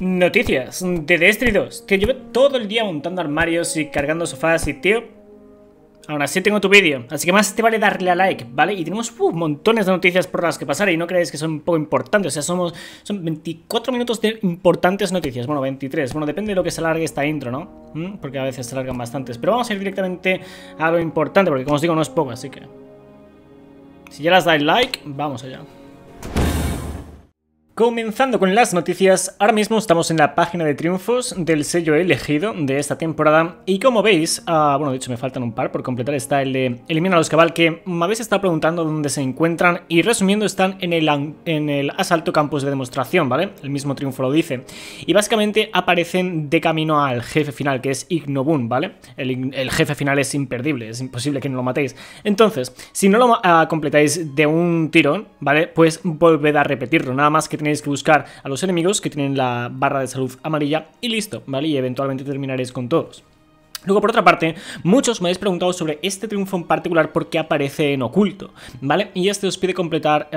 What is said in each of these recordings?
Noticias de destri 2, que llevo todo el día montando armarios y cargando sofás y tío, aún así tengo tu vídeo, así que más te vale darle a like, ¿vale? Y tenemos uh, montones de noticias por las que pasar y no creáis que son poco importantes, o sea, somos, son 24 minutos de importantes noticias, bueno, 23, bueno, depende de lo que se alargue esta intro, ¿no? ¿Mm? Porque a veces se alargan bastantes, pero vamos a ir directamente a lo importante, porque como os digo, no es poco, así que... Si ya las dais like, vamos allá. Comenzando con las noticias, ahora mismo estamos en la página de triunfos del sello elegido de esta temporada y como veis, ah, bueno de hecho me faltan un par por completar, está el de Elimina los Cabal que me habéis estado preguntando dónde se encuentran y resumiendo están en el, en el asalto campus de demostración, ¿vale? El mismo triunfo lo dice. Y básicamente aparecen de camino al jefe final que es Ignobun, ¿vale? El, jefe final es imperdible, es imposible que no lo matéis. Entonces, si no lo ah, completáis de un tirón, ¿vale? Pues volved a repetirlo, nada más que tenéis que buscar a los enemigos que tienen la barra de salud amarilla y listo, ¿vale? Y eventualmente terminaréis con todos. Luego, por otra parte, muchos me habéis preguntado sobre este triunfo en particular porque aparece en oculto, ¿vale? Y este os pide completar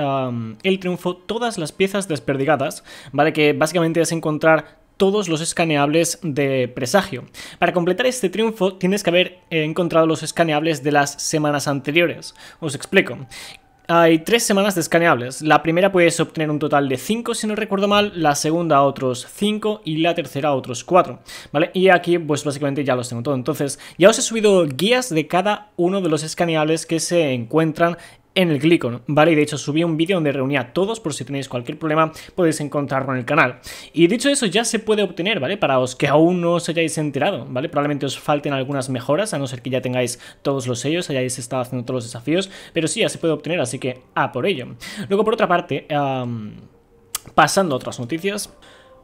el triunfo todas las piezas desperdigadas, ¿vale? Que básicamente es encontrar todos los escaneables de presagio. Para completar este triunfo tienes que haber encontrado los escaneables de las semanas anteriores. Os explico hay tres semanas de escaneables. La primera puedes obtener un total de 5, si no recuerdo mal, la segunda otros 5 y la tercera otros 4, ¿vale? Y aquí, pues básicamente ya los tengo todos. Entonces, ya os he subido guías de cada uno de los escaneables que se encuentran en el Glicon, ¿vale? Y de hecho subí un vídeo donde reunía a todos, por si tenéis cualquier problema podéis encontrarlo en el canal. Y dicho eso, ya se puede obtener, ¿vale? Para os que aún no os hayáis enterado, ¿vale? Probablemente os falten algunas mejoras, a no ser que ya tengáis todos los sellos, hayáis estado haciendo todos los desafíos, pero sí, ya se puede obtener, así que a por ello. Luego, por otra parte, pasando a otras noticias...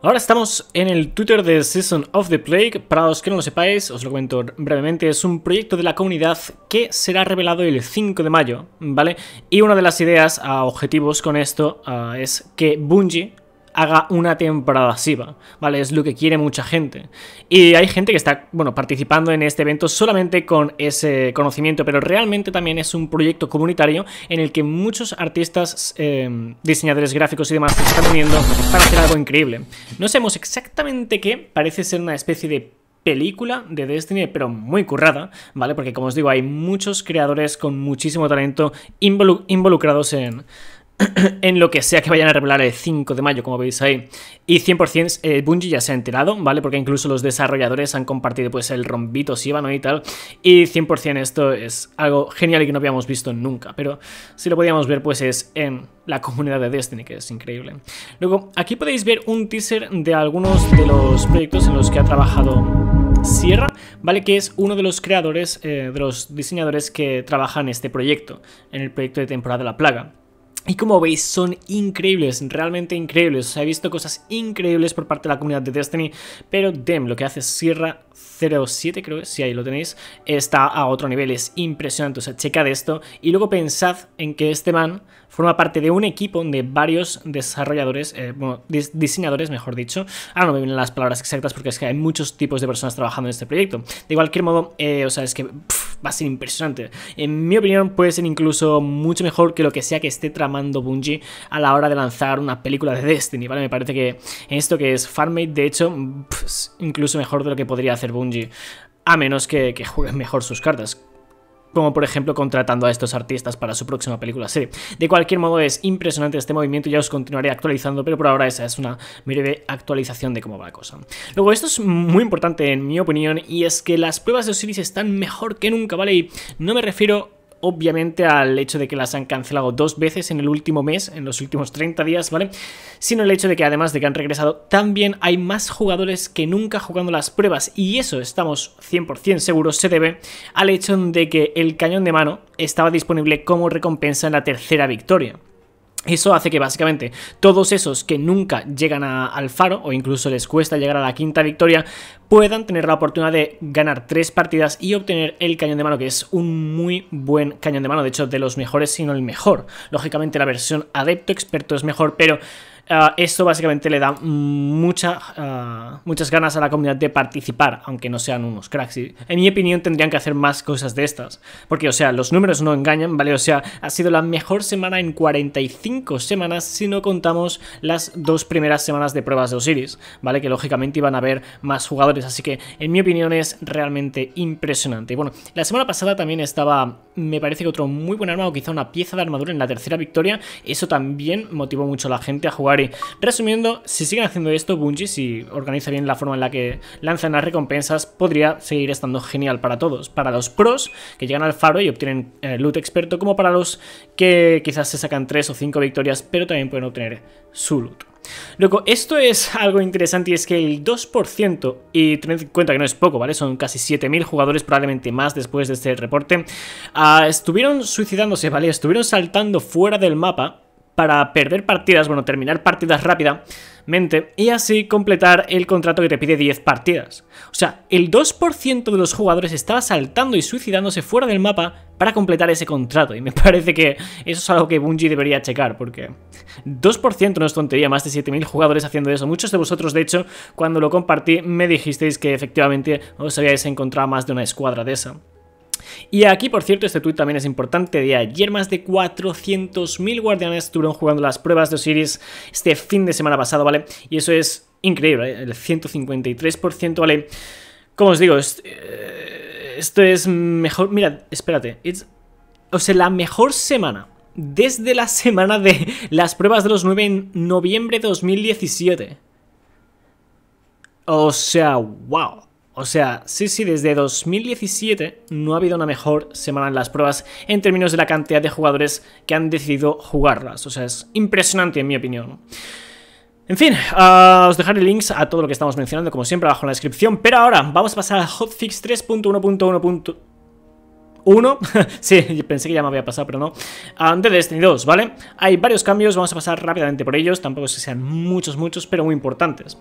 Ahora estamos en el Twitter de Season of the Plague. Para los que no lo sepáis, os lo comento brevemente, es un proyecto de la comunidad que será revelado el 5 de mayo, ¿vale? Y una de las ideas a objetivos con esto ah, es que Bungie haga una temporada SIVA, ¿vale? Es lo que quiere mucha gente. Y hay gente que está, bueno, participando en este evento solamente con ese conocimiento, pero realmente también es un proyecto comunitario en el que muchos artistas, eh, diseñadores gráficos y demás se están uniendo para hacer algo increíble. No sabemos exactamente qué, parece ser una especie de película de Destiny, pero muy currada, ¿vale? Porque como os digo, hay muchos creadores con muchísimo talento involucrados en, en lo que sea que vayan a revelar el 5 de mayo, como veis ahí. Y 100% eh, Bungie ya se ha enterado, ¿vale? Porque incluso los desarrolladores han compartido pues el rombito van y tal. Y 100% esto es algo genial y que no habíamos visto nunca. Pero si lo podíamos ver pues es en la comunidad de Destiny, que es increíble. Luego, aquí podéis ver un teaser de algunos de los proyectos en los que ha trabajado Sierra, ¿vale? Que es uno de los creadores, eh, de los diseñadores que trabajan este proyecto, en el proyecto de temporada de la plaga. Y como veis, son increíbles, realmente increíbles. O sea, he visto cosas increíbles por parte de la comunidad de Destiny, pero Dem, lo que hace Sierra 07, creo que si ahí lo tenéis, está a otro nivel, es impresionante. O sea, checa esto y luego pensad en que este man forma parte de un equipo de varios desarrolladores, eh, bueno, diseñadores, mejor dicho. Ahora no me vienen las palabras exactas porque es que hay muchos tipos de personas trabajando en este proyecto. De cualquier modo, eh, o sea, es que va a ser impresionante. En mi opinión, puede ser incluso mucho mejor que lo que sea que esté tramando Bungie a la hora de lanzar una película de Destiny, ¿vale? Me parece que esto que es Farmate, de hecho, incluso mejor de lo que podría hacer Bungie. A menos que, que jueguen mejor sus cartas, como por ejemplo contratando a estos artistas para su próxima película serie. De cualquier modo es impresionante este movimiento, ya os continuaré actualizando, pero por ahora esa es una breve actualización de cómo va la cosa. Luego, esto es muy importante en mi opinión y es que las pruebas de Osiris están mejor que nunca, ¿vale? Y no me refiero obviamente al hecho de que las han cancelado dos veces en el último mes, en los últimos 30 días, ¿vale? Sino el hecho de que además de que han regresado, también hay más jugadores que nunca jugando las pruebas. Y eso, estamos 100% seguros, se debe al hecho de que el cañón de mano estaba disponible como recompensa en la tercera victoria. Eso hace que básicamente todos esos que nunca llegan a, al faro o incluso les cuesta llegar a la quinta victoria puedan tener la oportunidad de ganar tres partidas y obtener el cañón de mano, que es un muy buen cañón de mano, de hecho de los mejores, sino el mejor. Lógicamente la versión adepto experto es mejor, pero Ah, esto básicamente le da ah, muchas ganas a la comunidad de participar, aunque no sean unos cracks. en mi opinión tendrían que hacer más cosas de estas, porque o sea, los números no engañan, ¿vale? O sea, ha sido la mejor semana en 45 semanas si no contamos las dos primeras semanas de pruebas de Osiris, ¿vale? Que lógicamente iban a haber más jugadores, así que en mi opinión es realmente impresionante. Y bueno, la semana pasada también estaba, me parece que otro muy buen arma quizá una pieza de armadura en la tercera victoria, eso también motivó mucho a la gente a jugar Resumiendo, si siguen haciendo esto, Bungie, si organiza bien la forma en la que lanzan las recompensas, podría seguir estando genial para todos. Para los pros, que llegan al faro y obtienen eh, loot experto, como para los que quizás se sacan 3 o 5 victorias, pero también pueden obtener su loot. Luego, esto es algo interesante y es que el 2%, y tened en cuenta que no es poco, ¿vale? Son casi 7.000 jugadores, probablemente más después de este reporte, ah, estuvieron suicidándose, ¿vale? Estuvieron saltando fuera del mapa para perder partidas, bueno, terminar partidas rápidamente y así completar el contrato que te pide 10 partidas. O sea, el 2% de los jugadores estaba saltando y suicidándose fuera del mapa para completar ese contrato y me parece que eso es algo que Bungie debería checar porque 2% no es tontería, más de 7.000 jugadores haciendo eso. Muchos de vosotros, de hecho, cuando lo compartí me dijisteis que efectivamente os habíais encontrado más de una escuadra de esa. Y aquí, por cierto, este tuit también es importante. De ayer más de 400.000 guardianes estuvieron jugando las pruebas de Osiris este fin de semana pasado, ¿vale? Y eso es increíble, ¿eh? el 153%, ¿vale? Como os digo, este, eh, esto es mejor... Mira, espérate. o sea, la mejor semana desde la semana de las pruebas de los 9 en noviembre de 2017. O sea, wow. O sea, sí, sí, desde 2017 no ha habido una mejor semana en las pruebas en términos de la cantidad de jugadores que han decidido jugarlas. O sea, es impresionante en mi opinión. En fin, ah, os dejaré links a todo lo que estamos mencionando, como siempre, abajo en la descripción. Pero ahora vamos a pasar a Hotfix 3.1.1.1. sí, pensé que ya me había pasado, pero no. Ah, de Destiny 2, ¿vale? Hay varios cambios, vamos a pasar rápidamente por ellos. Tampoco es que sean muchos, muchos, pero muy importantes.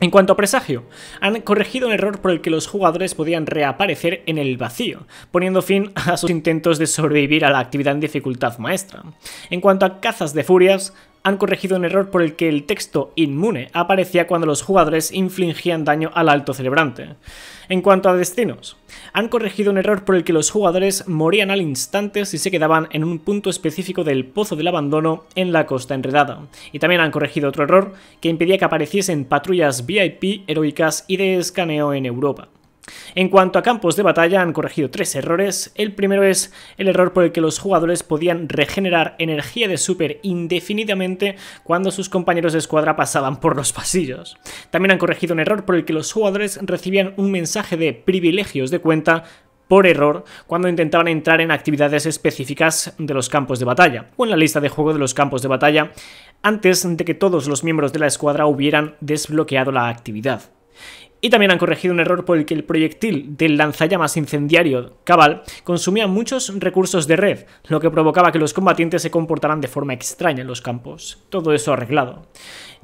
En cuanto a presagio, han corregido un error por el que los jugadores podían reaparecer en el vacío, poniendo fin a sus intentos de sobrevivir a la actividad en dificultad maestra. En cuanto a cazas de furias, han corregido un error por el que el texto inmune aparecía cuando los jugadores infligían daño al alto celebrante. En cuanto a destinos, han corregido un error por el que los jugadores morían al instante si se quedaban en un punto específico del Pozo del Abandono en la Costa Enredada. Y también han corregido otro error que impedía que apareciesen patrullas VIP heroicas y de escaneo en Europa. En cuanto a campos de batalla, han corregido tres errores. El primero es el error por el que los jugadores podían regenerar energía de super indefinidamente cuando sus compañeros de escuadra pasaban por los pasillos. También han corregido un error por el que los jugadores recibían un mensaje de privilegios de cuenta por error cuando intentaban entrar en actividades específicas de los campos de batalla o en la lista de juego de los campos de batalla antes de que todos los miembros de la escuadra hubieran desbloqueado la actividad. Y también han corregido un error por el que el proyectil del lanzallamas incendiario Cabal consumía muchos recursos de red, lo que provocaba que los combatientes se comportaran de forma extraña en los campos. Todo eso arreglado.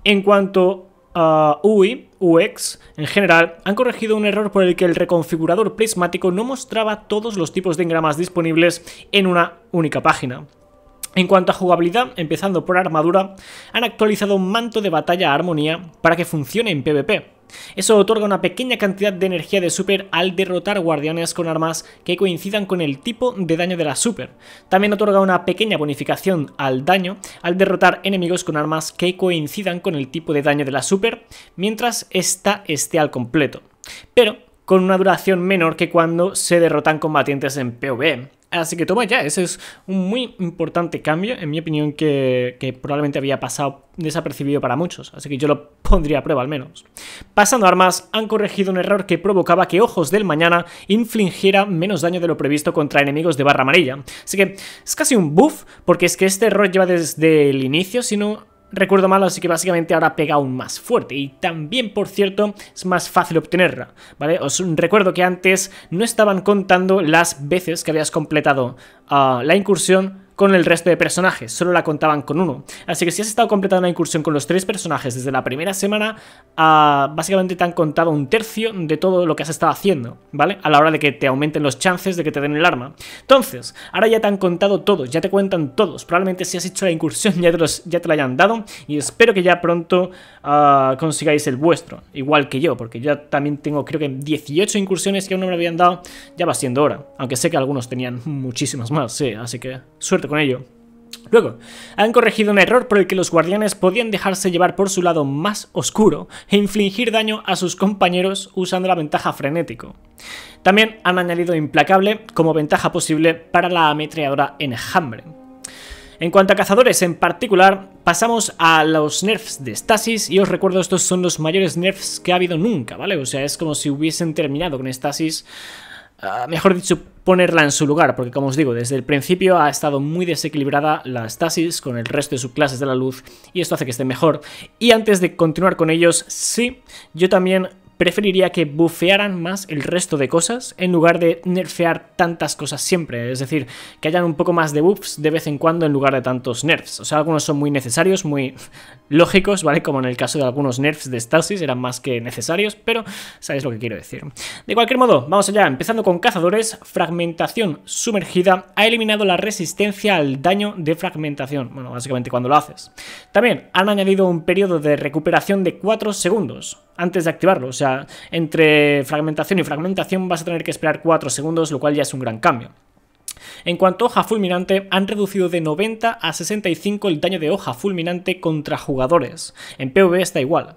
En cuanto a UI, UX, en general, han corregido un error por el que el reconfigurador prismático no mostraba todos los tipos de engramas disponibles en una única página. En cuanto a jugabilidad, empezando por armadura, han actualizado un manto de batalla a armonía para que funcione en PvP, eso otorga una pequeña cantidad de energía de super al derrotar guardianes con armas que coincidan con el tipo de daño de la super. También otorga una pequeña bonificación al daño al derrotar enemigos con armas que coincidan con el tipo de daño de la super mientras esta esté al completo. Pero con una duración menor que cuando se derrotan combatientes en POV, Así que toma ya, ese es un muy importante cambio, en mi opinión, que, probablemente había pasado desapercibido para muchos. Así que yo lo pondría a prueba al menos. Pasando a armas, han corregido un error que provocaba que Ojos del Mañana infligiera menos daño de lo previsto contra enemigos de barra amarilla. Así que es casi un buff, porque es que este error lleva desde el inicio, sino recuerdo mal, así que básicamente ahora pega aún más fuerte. Y también, por cierto, es más fácil obtenerla, ¿vale? Os recuerdo que antes no estaban contando las veces que habías completado ah, la incursión con el resto de personajes, solo la contaban con uno. Así que si has estado completando la incursión con los tres personajes desde la primera semana, ah, básicamente te han contado un tercio de todo lo que has estado haciendo, ¿vale? A la hora de que te aumenten los chances de que te den el arma. Entonces, ahora ya te han contado todos, ya te cuentan todos. Probablemente si has hecho la incursión ya te, la hayan dado y espero que ya pronto ah, consigáis el vuestro, igual que yo, porque yo también tengo creo que 18 incursiones que aún no me habían dado, ya va siendo hora, aunque sé que algunos tenían muchísimas más, sí, así que suerte con ello. Luego, han corregido un error por el que los guardianes podían dejarse llevar por su lado más oscuro e infligir daño a sus compañeros usando la ventaja frenético. También han añadido implacable como ventaja posible para la ametralladora enjambre. En cuanto a cazadores en particular, pasamos a los nerfs de Stasis y os recuerdo estos son los mayores nerfs que ha habido nunca, ¿vale? O sea, es como si hubiesen terminado con Stasis, ah, mejor dicho, ponerla en su lugar, porque como os digo, desde el principio ha estado muy desequilibrada la stasis con el resto de subclases de la luz y esto hace que esté mejor. Y antes de continuar con ellos, sí, yo también preferiría que bufearan más el resto de cosas en lugar de nerfear tantas cosas siempre. Es decir, que hayan un poco más de buffs de vez en cuando en lugar de tantos nerfs. O sea, algunos son muy necesarios, muy lógicos, ¿vale? Como en el caso de algunos nerfs de Stasis, eran más que necesarios, pero sabéis lo que quiero decir. De cualquier modo, vamos allá. Empezando con cazadores, fragmentación sumergida ha eliminado la resistencia al daño de fragmentación. Bueno, básicamente cuando lo haces. También han añadido un periodo de recuperación de 4 segundos antes de activarlo. O sea, entre fragmentación y fragmentación vas a tener que esperar 4 segundos, lo cual ya es un gran cambio. En cuanto a hoja fulminante, han reducido de 90 a 65 el daño de hoja fulminante contra jugadores. En PvE está igual.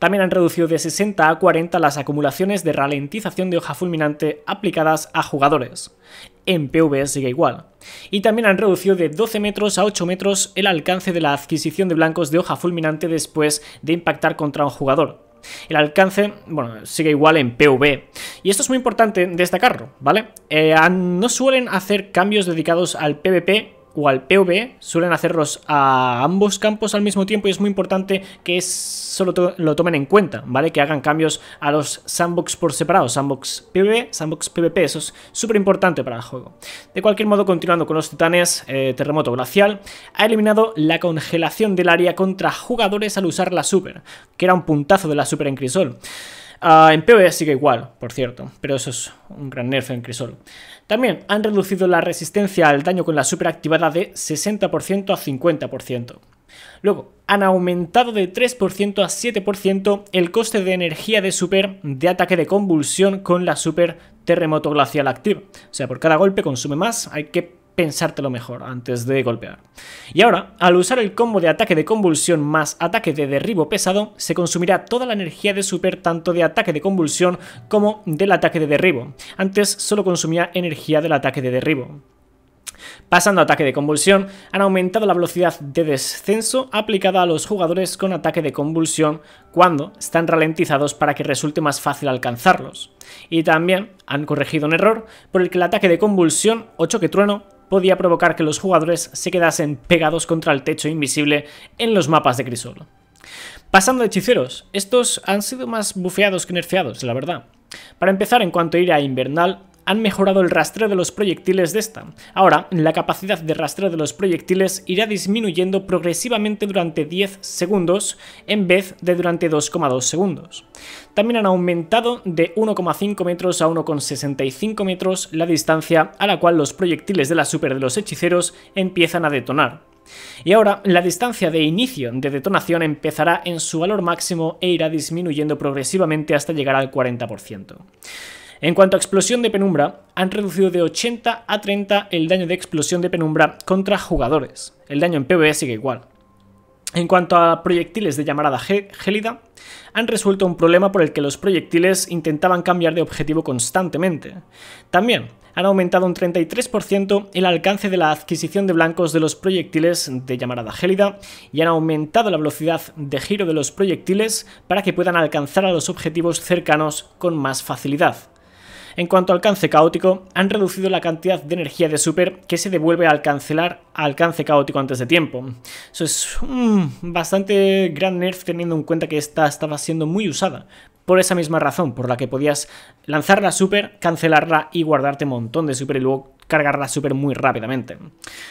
También han reducido de 60 a 40 las acumulaciones de ralentización de hoja fulminante aplicadas a jugadores. En PvE sigue igual. Y también han reducido de 12 metros a 8 metros el alcance de la adquisición de blancos de hoja fulminante después de impactar contra un jugador. El alcance, bueno, sigue igual en PV. Y esto es muy importante destacarlo, ¿vale? Eh, no suelen hacer cambios dedicados al PvP o al PV suelen hacerlos a ambos campos al mismo tiempo y es muy importante que eso lo, tomen en cuenta, ¿vale? Que hagan cambios a los sandbox por separado, sandbox PV, sandbox PvP, eso es súper importante para el juego. De cualquier modo, continuando con los titanes, eh, Terremoto Glacial ha eliminado la congelación del área contra jugadores al usar la super, que era un puntazo de la super en Crisol. Ah, en PvE sigue igual, por cierto, pero eso es un gran nerf en Crisol. También han reducido la resistencia al daño con la super activada de 60% a 50%. Luego, han aumentado de 3% a 7% el coste de energía de super de ataque de convulsión con la super terremoto glacial activa. O sea, por cada golpe consume más, hay que pensártelo mejor antes de golpear. Y ahora, al usar el combo de ataque de convulsión más ataque de derribo pesado, se consumirá toda la energía de super tanto de ataque de convulsión como del ataque de derribo. Antes solo consumía energía del ataque de derribo. Pasando a ataque de convulsión, han aumentado la velocidad de descenso aplicada a los jugadores con ataque de convulsión cuando están ralentizados para que resulte más fácil alcanzarlos. Y también han corregido un error por el que el ataque de convulsión o choque trueno podía provocar que los jugadores se quedasen pegados contra el techo invisible en los mapas de crisol. Pasando a hechiceros, estos han sido más bufeados que nerfeados, la verdad. Para empezar, en cuanto ir a Invernal, han mejorado el rastreo de los proyectiles de esta. Ahora, la capacidad de rastreo de los proyectiles irá disminuyendo progresivamente durante 10 segundos en vez de durante 2,2 segundos. También han aumentado de 1,5 metros a 1,65 metros la distancia a la cual los proyectiles de la super de los hechiceros empiezan a detonar. Y ahora, la distancia de inicio de detonación empezará en su valor máximo e irá disminuyendo progresivamente hasta llegar al 40%. En cuanto a explosión de penumbra, han reducido de 80 a 30 el daño de explosión de penumbra contra jugadores. El daño en PvE sigue igual. En cuanto a proyectiles de llamarada gélida, han resuelto un problema por el que los proyectiles intentaban cambiar de objetivo constantemente. También han aumentado un 33% el alcance de la adquisición de blancos de los proyectiles de llamarada gélida y han aumentado la velocidad de giro de los proyectiles para que puedan alcanzar a los objetivos cercanos con más facilidad. En cuanto al alcance caótico, han reducido la cantidad de energía de super que se devuelve al cancelar alcance caótico antes de tiempo. Eso es un bastante gran nerf teniendo en cuenta que esta estaba siendo muy usada. Por esa misma razón, por la que podías lanzar la super, cancelarla y guardarte un montón de super y luego cargarla super muy rápidamente.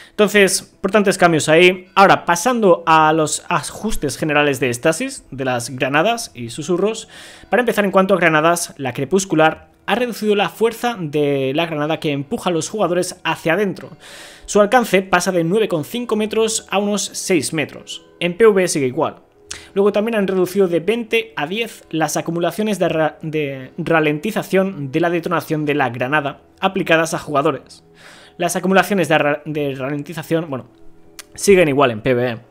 Entonces, importantes cambios ahí. Ahora, pasando a los ajustes generales de estasis, de las granadas y susurros. Para empezar, en cuanto a granadas, la crepuscular ha reducido la fuerza de la granada que empuja a los jugadores hacia adentro. Su alcance pasa de 9,5 metros a unos 6 metros. En Pv sigue igual. Luego también han reducido de 20 a 10 las acumulaciones de, ralentización de la detonación de la granada aplicadas a jugadores. Las acumulaciones de, de ralentización, bueno, siguen igual en PvE.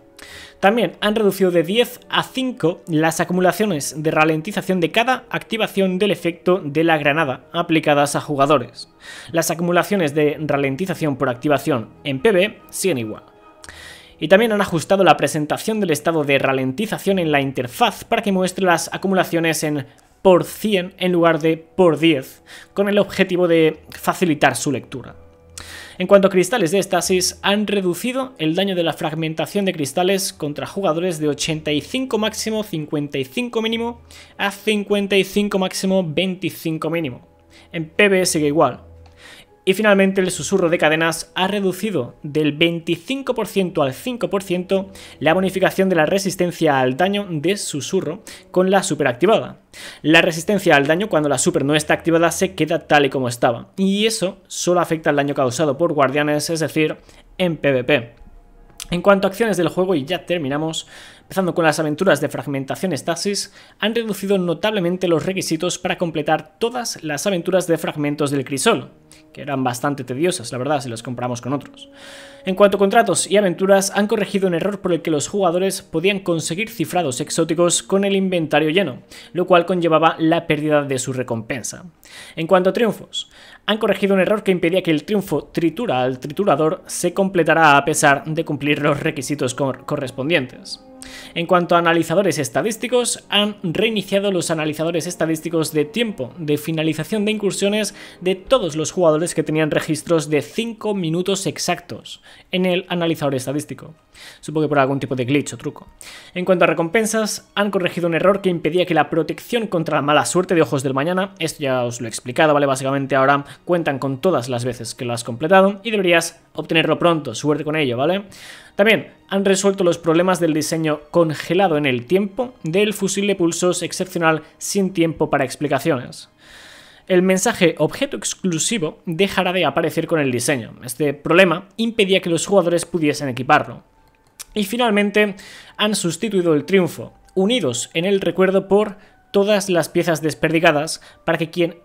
También han reducido de 10 a 5 las acumulaciones de ralentización de cada activación del efecto de la granada aplicadas a jugadores. Las acumulaciones de ralentización por activación en PB siguen igual. Y también han ajustado la presentación del estado de ralentización en la interfaz para que muestre las acumulaciones en por 100 en lugar de por 10, con el objetivo de facilitar su lectura. En cuanto a cristales de estasis, han reducido el daño de la fragmentación de cristales contra jugadores de 85 máximo, 55 mínimo, a 55 máximo, 25 mínimo. En PB sigue igual, y finalmente el susurro de cadenas ha reducido del 25% al 5% la bonificación de la resistencia al daño de susurro con la super activada. La resistencia al daño cuando la super no está activada se queda tal y como estaba, y eso solo afecta al daño causado por guardianes, es decir, en PvP. En cuanto a acciones del juego, y ya terminamos, empezando con las aventuras de fragmentación Stasis, han reducido notablemente los requisitos para completar todas las aventuras de fragmentos del crisol, que eran bastante tediosas, la verdad, si las comparamos con otros. En cuanto a contratos y aventuras, han corregido un error por el que los jugadores podían conseguir cifrados exóticos con el inventario lleno, lo cual conllevaba la pérdida de su recompensa. En cuanto a triunfos, han corregido un error que impedía que el triunfo tritura al triturador se completara a pesar de cumplir los requisitos correspondientes. En cuanto a analizadores estadísticos, han reiniciado los analizadores estadísticos de tiempo de finalización de incursiones de todos los jugadores que tenían registros de 5 minutos exactos en el analizador estadístico supongo que por algún tipo de glitch o truco. En cuanto a recompensas, han corregido un error que impedía que la protección contra la mala suerte de Ojos del Mañana, esto ya os lo he explicado, ¿vale? Básicamente ahora cuentan con todas las veces que lo has completado y deberías obtenerlo pronto, suerte con ello, ¿vale? También han resuelto los problemas del diseño congelado en el tiempo del fusil de pulsos excepcional sin tiempo para explicaciones el mensaje objeto exclusivo dejará de aparecer con el diseño. Este problema impedía que los jugadores pudiesen equiparlo. Y finalmente han sustituido el triunfo, unidos en el recuerdo por todas las piezas desperdigadas, para que quien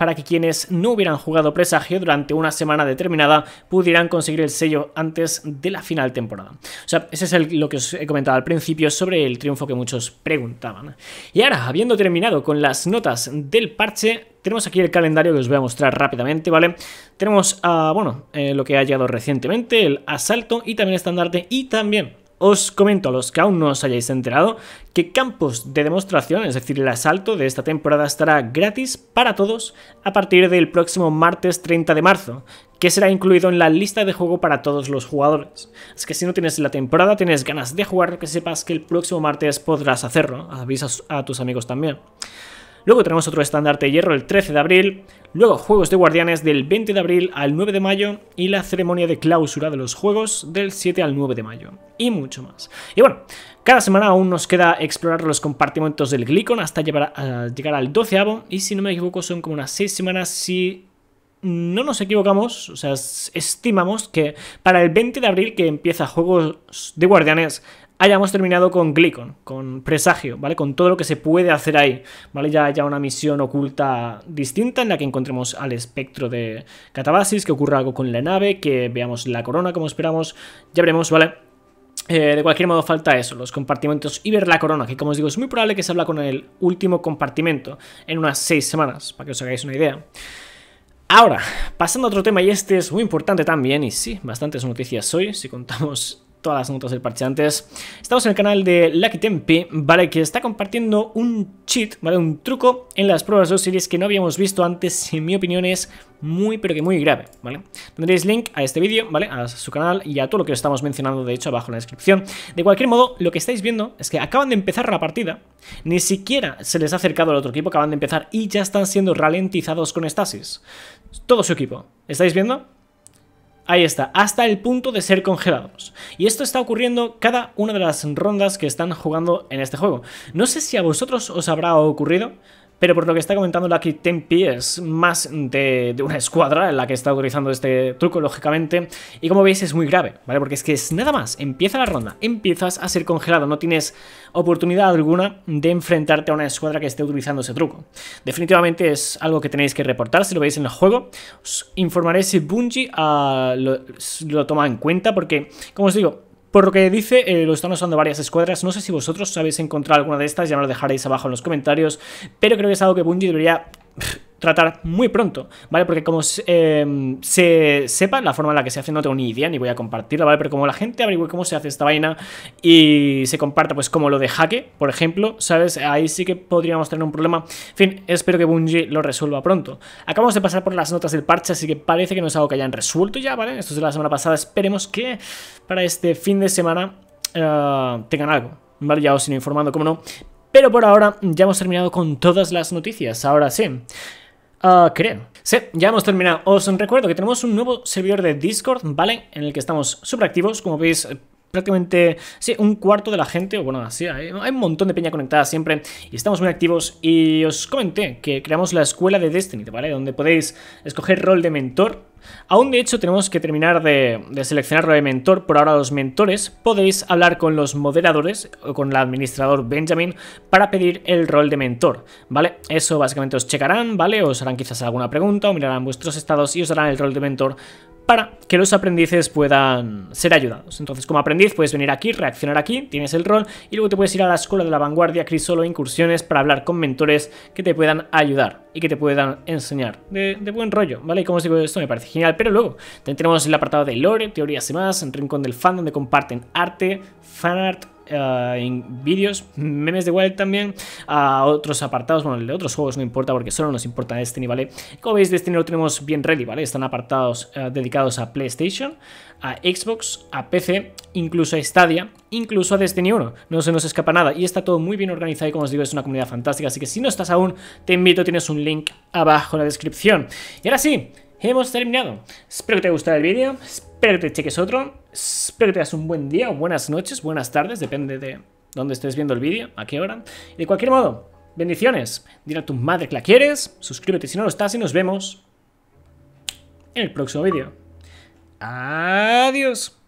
para que quienes no hubieran jugado Presagio durante una semana determinada pudieran conseguir el sello antes de la final temporada. O sea, ese es lo que os he comentado al principio sobre el triunfo que muchos preguntaban. Y ahora, habiendo terminado con las notas del parche, tenemos aquí el calendario que os voy a mostrar rápidamente, ¿vale? Tenemos, ah, bueno, eh, lo que ha llegado recientemente, el asalto y también estandarte y también os comento a los que aún no os hayáis enterado que Campos de Demostración, es decir, el asalto de esta temporada estará gratis para todos a partir del próximo martes 30 de marzo, que será incluido en la lista de juego para todos los jugadores. Es que si no tienes la temporada, tienes ganas de jugar, que sepas que el próximo martes podrás hacerlo. Avisas a tus amigos también. Luego tenemos otro estandarte de hierro el 13 de abril, luego Juegos de Guardianes del 20 de abril al 9 de mayo y la ceremonia de clausura de los Juegos del 7 al 9 de mayo y mucho más. Y bueno, cada semana aún nos queda explorar los compartimentos del Glicon hasta llegar al 12 y si no me equivoco son como unas 6 semanas si no nos equivocamos, o sea, estimamos que para el 20 de abril que empieza Juegos de Guardianes hayamos terminado con Glicon, con Presagio, ¿vale? Con todo lo que se puede hacer ahí, ¿vale? Ya haya una misión oculta distinta en la que encontremos al espectro de Catabasis, que ocurra algo con la nave, que veamos la corona como esperamos, ya veremos, ¿vale? Eh, de cualquier modo falta eso, los compartimentos y ver la corona, que como os digo es muy probable que se habla con el último compartimento en unas seis semanas, para que os hagáis una idea. Ahora, pasando a otro tema, y este es muy importante también, y sí, bastantes noticias hoy, si contamos todas las notas del parche antes. Estamos en el canal de Lucky Tempi, ¿vale? Que está compartiendo un cheat, ¿vale? Un truco en las pruebas de series que no habíamos visto antes, en mi opinión es muy, pero que muy grave, ¿vale? Tendréis link a este vídeo, ¿vale? A su canal y a todo lo que os estamos mencionando, de hecho, abajo en la descripción. De cualquier modo, lo que estáis viendo es que acaban de empezar la partida, ni siquiera se les ha acercado al otro equipo, acaban de empezar y ya están siendo ralentizados con Stasis. Todo su equipo. ¿Estáis viendo? Ahí está, hasta el punto de ser congelados. Y esto está ocurriendo cada una de las rondas que están jugando en este juego. No sé si a vosotros os habrá ocurrido, pero por lo que está comentando la aquí, Tempi es más de, una escuadra en la que está utilizando este truco, lógicamente. Y como veis es muy grave, ¿vale? Porque es que es nada más, empieza la ronda, empiezas a ser congelado, no tienes oportunidad alguna de enfrentarte a una escuadra que esté utilizando ese truco. Definitivamente es algo que tenéis que reportar, si lo veis en el juego. Os informaré si Bungie ah, lo toma en cuenta, porque, como os digo, por lo que dice, eh, lo están usando varias escuadras. No sé si vosotros habéis encontrado alguna de estas, ya me lo dejaréis abajo en los comentarios. Pero creo que es algo que Bungie debería tratar muy pronto, ¿vale? Porque como eh, se sepa la forma en la que se hace, no tengo ni idea ni voy a compartirla, ¿vale? Pero como la gente averigüe cómo se hace esta vaina y se comparta, pues como lo de jaque, por ejemplo, ¿sabes? Ahí sí que podríamos tener un problema. En fin, espero que Bungie lo resuelva pronto. Acabamos de pasar por las notas del parche, así que parece que no es algo que hayan resuelto ya, ¿vale? Esto es de la semana pasada. Esperemos que para este fin de semana eh, tengan algo. Vale, ya os iré informando, ¿cómo no. Pero por ahora ya hemos terminado con todas las noticias. Ahora sí. Ah, creo. Sí, ya hemos terminado. Os recuerdo que tenemos un nuevo servidor de Discord, ¿vale? En el que estamos super activos. Como veis, prácticamente sí, un cuarto de la gente, o bueno, así hay, un montón de peña conectada siempre y estamos muy activos y os comenté que creamos la escuela de Destiny, ¿vale? Donde podéis escoger rol de mentor. Aún de hecho tenemos que terminar de, seleccionar rol de mentor, por ahora los mentores, podéis hablar con los moderadores o con el administrador Benjamin para pedir el rol de mentor, ¿vale? Eso básicamente os checarán, ¿vale? Os harán quizás alguna pregunta o mirarán vuestros estados y os darán el rol de mentor para que los aprendices puedan ser ayudados. Entonces, como aprendiz, puedes venir aquí, reaccionar aquí, tienes el rol, y luego te puedes ir a la escuela de la vanguardia, Crisolo, incursiones, para hablar con mentores que te puedan ayudar y que te puedan enseñar. De, buen rollo, ¿vale? Y como os digo, esto me parece genial. Pero luego, tenemos el apartado de lore, teorías y más, en Rincón del Fan, donde comparten arte, fanart, eh, en vídeos, memes de Wild también, a otros apartados, bueno, el de otros juegos no importa porque solo nos importa Destiny, ¿vale? Como veis, Destiny lo tenemos bien ready, ¿vale? Están apartados eh, dedicados a PlayStation, a Xbox, a PC, incluso a Stadia, incluso a Destiny 1. No se nos escapa nada y está todo muy bien organizado y como os digo es una comunidad fantástica, así que si no estás aún, te invito, tienes un link abajo en la descripción. Y ahora sí, hemos terminado. Espero que te haya gustado el vídeo, espero que te cheques otro Espero que tengas un buen día, buenas noches, buenas tardes, depende de dónde estés viendo el vídeo, a qué hora. de cualquier modo, bendiciones. Dile a tu madre que la quieres, suscríbete si no lo estás y nos vemos en el próximo vídeo. Adiós.